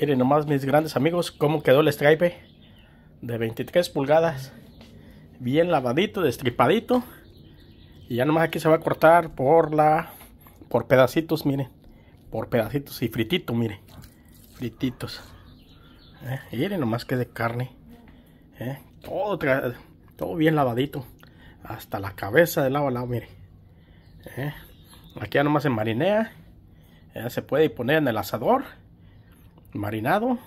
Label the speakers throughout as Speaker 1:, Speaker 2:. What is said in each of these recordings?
Speaker 1: Miren nomás mis grandes amigos cómo quedó el stripe de 23 pulgadas. Bien lavadito, destripadito. Y ya nomás aquí se va a cortar por la por pedacitos, miren. Por pedacitos y fritito, miren. Frititos. Eh, miren nomás que de carne. Eh, todo, todo bien lavadito. Hasta la cabeza de lado a lado, miren. Eh, aquí ya nomás se marinea. se puede poner en el asador marinado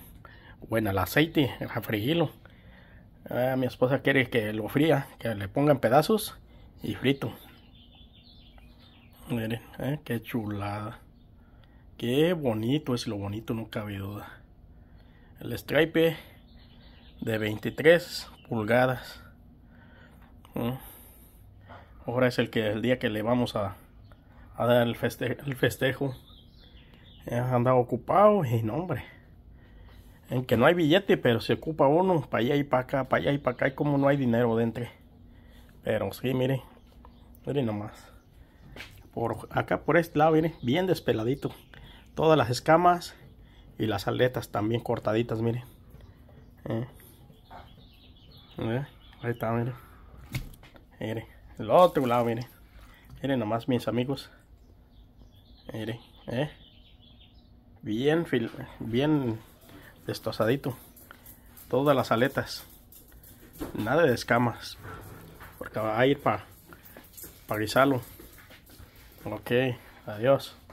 Speaker 1: bueno el aceite, a freírlo. Ah, mi esposa quiere que lo fría, que le pongan pedazos y frito. Miren, eh, qué chulada. Qué bonito es lo bonito, no cabe duda. El stripe de 23 pulgadas. Mm. Ahora es el, que, el día que le vamos a, dar el, festejo. Eh, anda ocupado y no, hombre en que no hay billete, pero se ocupa uno para allá y para acá, para allá y para acá, y como no hay dinero dentro. Pero sí, mire, mire nomás. Por acá, por este lado, mire, bien despeladito. Todas las escamas y las aletas también cortaditas, mire. Eh. ahí está, mire. Mire, el otro lado, mire. Mire nomás, mis amigos. Mire, eh. Bien, bien destrozadito Todas las aletas. Nada de escamas. Porque va a ir para pa guisarlo. Ok, adiós.